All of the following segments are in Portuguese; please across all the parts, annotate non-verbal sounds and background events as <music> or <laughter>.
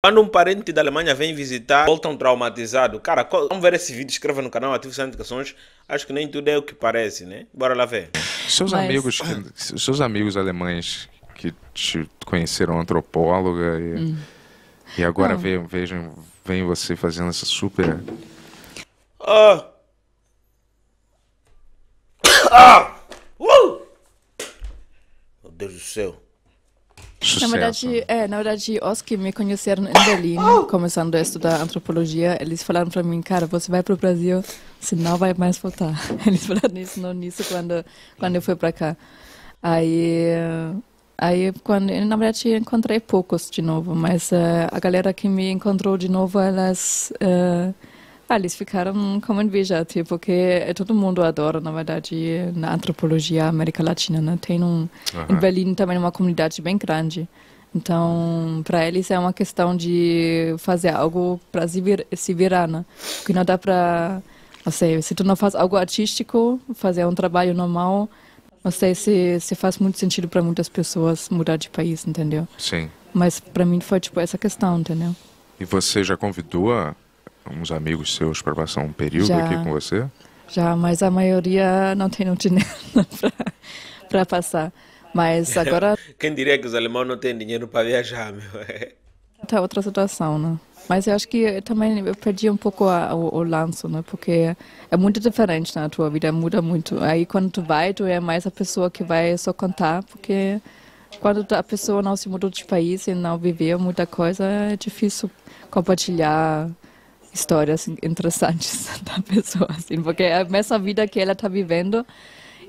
Quando um parente da Alemanha vem visitar, voltam traumatizado. Cara, vamos ver esse vídeo, escreva no canal, ative as notificações. Acho que nem tudo é o que parece, né? Bora lá ver. Seus Mas... amigos, <laughs> seus amigos alemães que te conheceram antropóloga e, hum. e agora vejam, vejam, vem você fazendo essa super. Ah. <coughs> Ah. Uh! Meu Deus do céu. Sucesso. Na verdade, é, na verdade, os que me conheceram em Berlim, <coughs> oh! começando a estudar antropologia, eles falaram para mim, cara, você vai para o Brasil, você não vai mais voltar. <laughs> Eles falaram isso, não nisso quando quando eu fui para cá. Aí Aí, quando, na verdade, encontrei poucos de novo, mas uh, a galera que me encontrou de novo, elas uh, ah, eles ficaram como em Vejate, porque tipo, todo mundo adora, na verdade, na antropologia América Latina, né? Tem um, em Berlim também uma comunidade bem grande. Então, para eles é uma questão de fazer algo para se, vir, se virar, né? Porque não dá para, não sei, se tu não faz algo artístico, fazer um trabalho normal, não sei se, se faz muito sentido para muitas pessoas mudar de país, entendeu? Sim. Mas para mim foi tipo essa questão, entendeu? E você já convidou a uns amigos seus para passar um período já, aqui com você? Já, mas a maioria não tem um dinheiro para passar. Mas <laughs> agora. Quem diria que os alemães não têm dinheiro para viajar, meu? Está <laughs> outra situação, né? Mas eu acho que eu também eu perdi um pouco a, o, o lance, né? Porque é muito diferente na tua vida, muda muito. Aí quando tu vai, tu é mais a pessoa que vai só contar, porque quando a pessoa não se mudou de país e não viveu muita coisa, é difícil compartilhar histórias interessantes <laughs> da pessoa, assim, porque é a mesma vida que ela está vivendo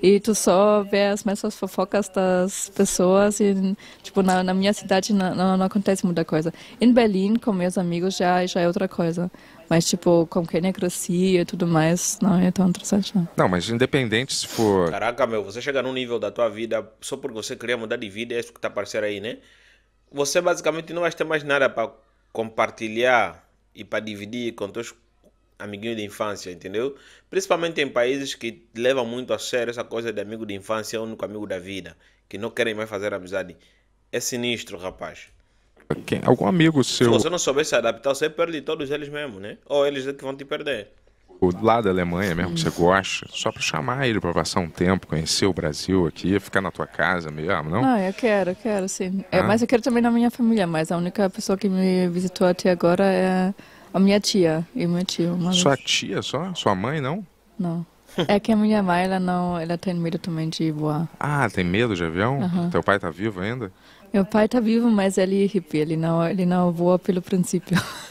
e tu só vê as mesmas fofocas das pessoas e, tipo, na, na minha cidade não, não, não, acontece muita coisa. Em Berlim, com meus amigos, já, já é outra coisa. Mas, tipo, com quem eu cresci e tudo mais, não é tão interessante, não. Não, mas independente se for... Caraca, meu, você chegar num nível da tua vida só porque você queria mudar de vida, é isso que tá aparecendo aí, né? Você basicamente não vai ter mais nada para compartilhar e para dividir com teus amiguinhos de infância, entendeu? Principalmente em países que levam muito a sério essa coisa de amigo de infância é o único amigo da vida, que não querem mais fazer amizade. É sinistro, rapaz. Quem? Algum amigo seu. Se você não souber se adaptar, você perde todos eles mesmo, né? Ou eles é que vão te perder lá da Alemanha mesmo, que você uhum. gosta, só para chamar ele para passar um tempo, conhecer o Brasil aqui, ficar na tua casa mesmo, não? Não, ah, eu quero, eu quero, sim. É, ah. É, mas eu quero também na minha família, mas a única pessoa que me visitou até agora é a minha tia e meu tio. Sua vez. tia só? Sua mãe, não? Não. É que a minha mãe, ela não, ela tem medo também de voar. Ah, tem medo de avião? Uhum. Teu pai tá vivo ainda? Meu pai tá vivo, mas ele é hippie, ele não, ele não voa pelo princípio. <laughs>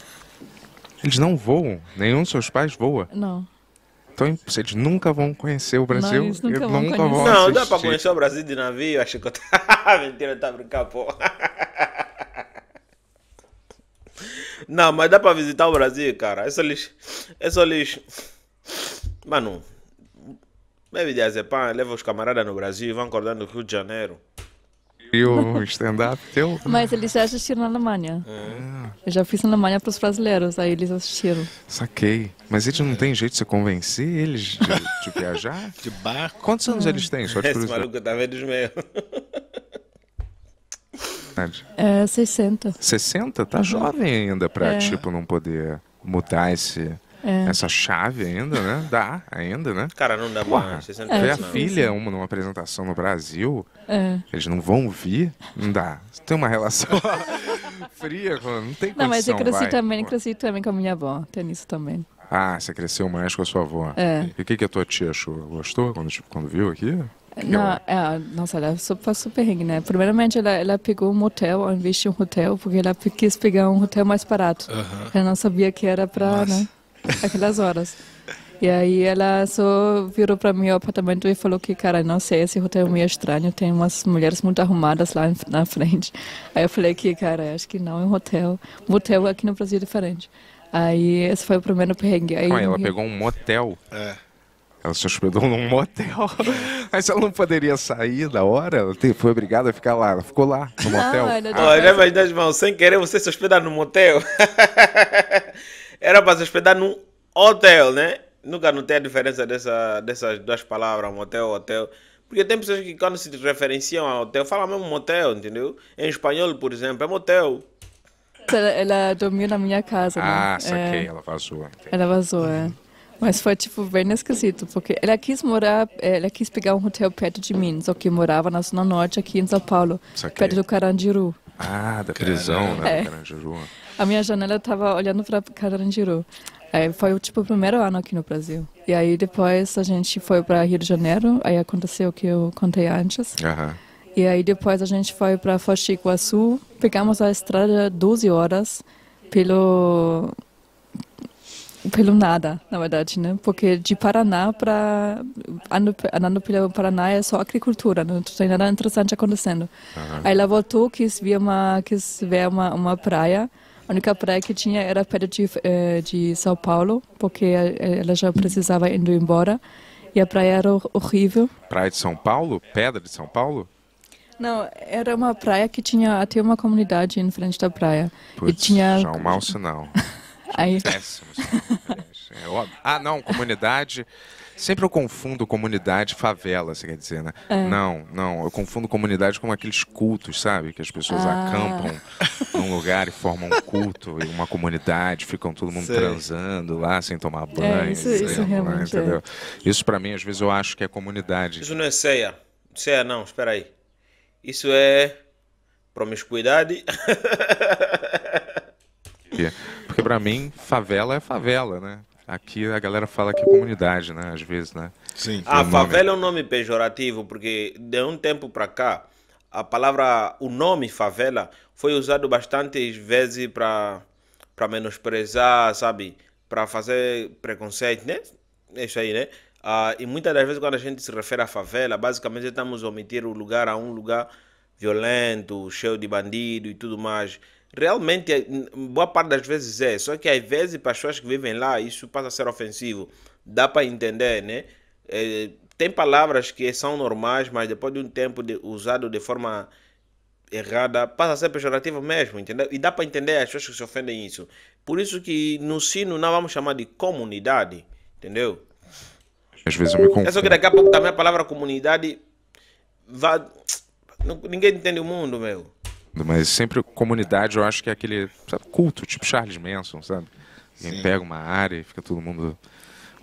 Eles não voam, nenhum dos seus pais voa. Não. Então vocês nunca vão conhecer o Brasil. Não, eles nunca, vão, nunca vão Não, dá pra conhecer o Brasil de navio, acho que eu tava <laughs> Mentira, tá brincando, pô. Não, mas dá pra visitar o Brasil, cara. É só lixo. É só lixo. Mano, bebe de azepan, leva os camaradas no Brasil, vão acordar no Rio de Janeiro o stand-up teu? Mas eles já assistiram na Alemanha. É. Eu já fiz na Alemanha para os brasileiros, aí eles assistiram. Saquei. Mas eles não tem jeito de você convencer eles de, de viajar? <laughs> de barco? Quantos anos é. eles têm? Só de Esse maluco é, tá velho mesmo. É, 60. 60? Tá jovem ainda para é. tipo, não poder mudar esse é. Essa chave ainda, né? Dá, ainda, né? Cara, não dá Porra, né? É. Ver a filha uma, numa apresentação no Brasil, é. eles não vão vir, não dá. Tem uma relação <laughs> fria, não tem condição, Não, mas eu cresci vai, também, pô. cresci também com a minha avó, tem isso também. Ah, você cresceu mais com a sua avó. É. E o que, que a tua tia achou? Gostou quando, quando viu aqui? Não, ela... é, nossa, ela super super rica, né? Primeiramente, ela, ela pegou um motel, ao invés de um hotel, porque ela quis pegar um hotel mais barato. Uh -huh. Ela não sabia que era para, né? aquelas horas. E aí ela só virou para mim o apartamento e falou que, cara, não sei, esse hotel é meio estranho, tem umas mulheres muito arrumadas lá na frente. Aí eu falei que, cara, acho que não é um hotel. Motel aqui no Brasil é diferente. Aí esse foi o primeiro perrengue. Aí ela eu... pegou um motel. É. Ela se hospedou num motel. <laughs> Mas ela não poderia sair da hora. Ela foi obrigada a ficar lá. Ela ficou lá, no motel. Olha, ah, ah, mas, irmãos, sem querer você se hospedar no motel. <laughs> Era para se hospedar num hotel, né? Nunca notei a diferença dessa, dessas duas palavras, motel, hotel. Porque tem pessoas que quando se referenciam a hotel, falam mesmo motel, entendeu? Em espanhol, por exemplo, é motel. Ela, ela dormiu na minha casa, né? Ah, é. saquei, é... ela vazou. Entendi. Ela vazou, é. Mas foi, tipo, bem esquisito, porque ela quis morar, é, ela quis pegar um hotel perto de mim, só que morava na Zona Norte, aqui em São Paulo, saquei. perto do Carandiru. Ah, da prisão, né? É. A minha janela estava olhando para Carandiru. Aí é, foi tipo o primeiro ano aqui no Brasil. E aí depois a gente foi para Rio de Janeiro, aí aconteceu o que eu contei antes. Uhum. E aí depois a gente foi para Foz do Iguaçu, pegamos a estrada 12 horas pelo pelo nada, na verdade, né? Porque de Paraná para andando pelo Paraná é só agricultura, não tem nada interessante acontecendo. Uhum. Aí ela voltou, quis ver uma, quis ver uma, uma praia. A única praia que tinha era perto de, eh, de São Paulo, porque eh, ela já precisava indo embora. E a praia era horrível. Praia de São Paulo? Pedra de São Paulo? Não, era uma praia que tinha até uma comunidade em frente da praia. Puts, e tinha já é um mau sinal. <laughs> Aí... Péssimo. É óbvio. Ah, não, comunidade. Sempre eu confundo comunidade favela, você quer dizer, né? É. Não, não. Eu confundo comunidade com aqueles cultos, sabe? Que as pessoas ah. acampam num lugar e formam um culto e uma comunidade, ficam todo mundo Sei. transando lá sem tomar é, banho. É, isso, isso, lá, entendeu? É. Isso pra mim, às vezes, eu acho que é comunidade. Isso não é ceia. Ceia não, espera aí. Isso é promiscuidade. <laughs> Porque pra mim, favela é favela, né? Aqui a galera fala que é comunidade, né? Às vezes, né? Sim. a ah, favela é um nome pejorativo, porque de um tempo para cá, a palavra, o nome favela foi usado bastantes vezes para menosprezar, sabe? Para fazer preconceito, né? É isso aí, né? Ah, e muitas das vezes quando a gente se refere à favela, basicamente estamos omitindo o lugar a um lugar violento, cheio de bandido e tudo mais. Realmente, boa parte das vezes é. Só que às vezes, para as pessoas que vivem lá, isso passa a ser ofensivo. Dá para entender, né? É, tem palavras que são normais, mas depois de um tempo de, usado de forma errada, passa a ser pejorativo mesmo, entendeu? E dá para entender as pessoas que se ofendem isso. Por isso que no sino não vamos chamar de comunidade, entendeu? Às vezes eu me confundo. É só que daqui a pouco também a palavra comunidade vai, Ninguém entende o mundo, meu. Mas sempre comunidade, eu acho que é aquele sabe, culto, tipo Charles Manson, sabe? Quem pega uma área e fica todo mundo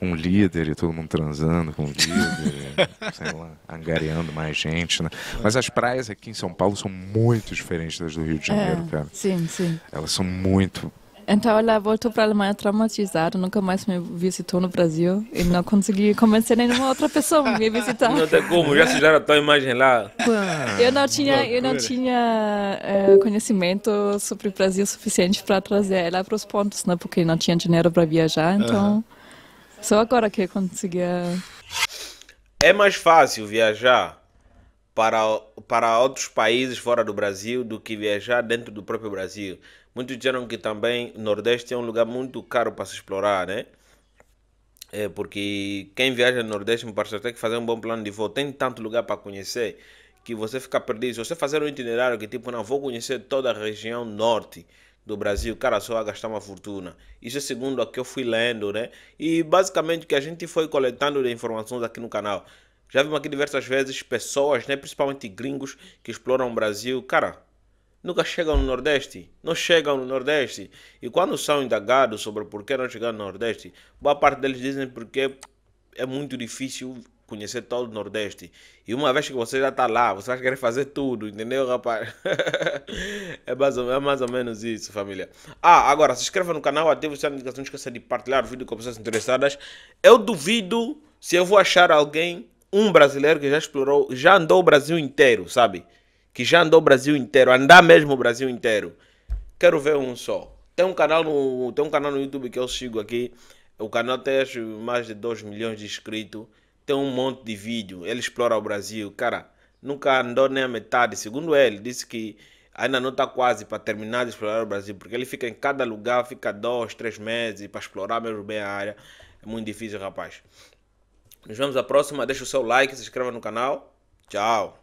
um líder e todo mundo transando com o líder, <laughs> sei lá, angariando mais gente, né? Mas as praias aqui em São Paulo são muito diferentes das do Rio de Janeiro, é, cara. Sim, sim. Elas são muito então ela voltou para a Alemanha traumatizada, nunca mais me visitou no Brasil e não consegui convencer nenhuma outra pessoa a me visitar. Não tem como, já sujaram a tua imagem lá. Ah, eu não tinha, eu não tinha eh, conhecimento sobre o Brasil suficiente para trazer ela para os pontos, né? Porque não tinha dinheiro para viajar, então uhum. só agora que eu conseguia. É mais fácil viajar para, para outros países fora do Brasil do que viajar dentro do próprio Brasil. Muitos disseram que também o Nordeste é um lugar muito caro para se explorar, né? É porque quem viaja no Nordeste, me parece, até que fazer um bom plano de voo. Tem tanto lugar para conhecer que você fica perdido. Se você fazer um itinerário que tipo, não vou conhecer toda a região norte do Brasil, cara, só vai gastar uma fortuna. Isso é segundo o que eu fui lendo, né? E basicamente o que a gente foi coletando de informações aqui no canal. Já vimos aqui diversas vezes pessoas, né, principalmente gringos, que exploram o Brasil. Cara, nunca chegam no Nordeste, não chegam no Nordeste. E quando são indagados sobre por que não chegaram no Nordeste, boa parte deles dizem porque é muito difícil conhecer todo o Nordeste. E uma vez que você já está lá, você vai querer fazer tudo, entendeu, rapaz? <laughs> é, mais ou, é mais ou menos isso, família. Ah, agora, se inscreva no canal, ative o sininho de notificação, não esqueça de partilhar o vídeo com pessoas interessadas. Eu duvido se eu vou achar alguém, um brasileiro que já explorou, já andou o Brasil inteiro, sabe? que já andou o Brasil inteiro, andar mesmo o Brasil inteiro. Quero ver um só. Tem um canal no, tem um canal no YouTube que eu sigo aqui. O canal tem acho, mais de 2 milhões de inscritos. Tem um monte de vídeo. Ele explora o Brasil. Cara, nunca andou nem a metade. Segundo ele, disse que ainda não está quase para terminar de explorar o Brasil, porque ele fica em cada lugar, fica dois, três meses para explorar mesmo bem a área. É muito difícil, rapaz. Nos vemos à próxima. Deixa o seu like, se inscreva no canal. Tchau.